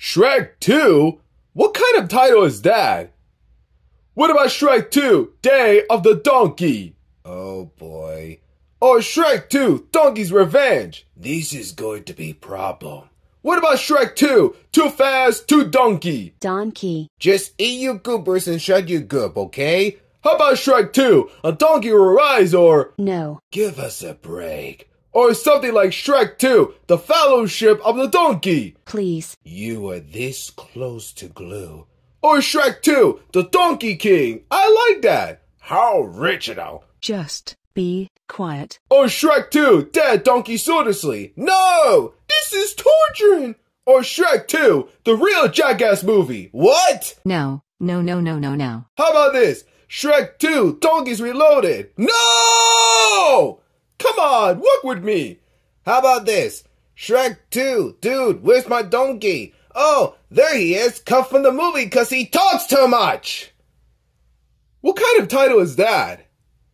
Shrek 2? What kind of title is that? What about Shrek 2, Day of the Donkey? Oh boy. Or Shrek 2, Donkey's Revenge? This is going to be problem. What about Shrek 2? Too fast, too donkey. Donkey. Just eat your goobers and shut your goob, okay? How about Shrek 2? A donkey will rise or... No. Give us a break. Or something like Shrek 2, The Fellowship of the Donkey. Please. You are this close to glue. Or Shrek 2, The Donkey King. I like that. How original. Just be quiet. Or Shrek 2, Dead Donkey Sodersley. No! This is torturing! Or Shrek 2, the real jackass movie. What? No, no, no, no, no, no. How about this? Shrek 2, Donkeys Reloaded. No! Come on, work with me. How about this? Shrek 2, dude, where's my donkey? Oh, there he is, cut from the movie because he talks too much! What kind of title is that?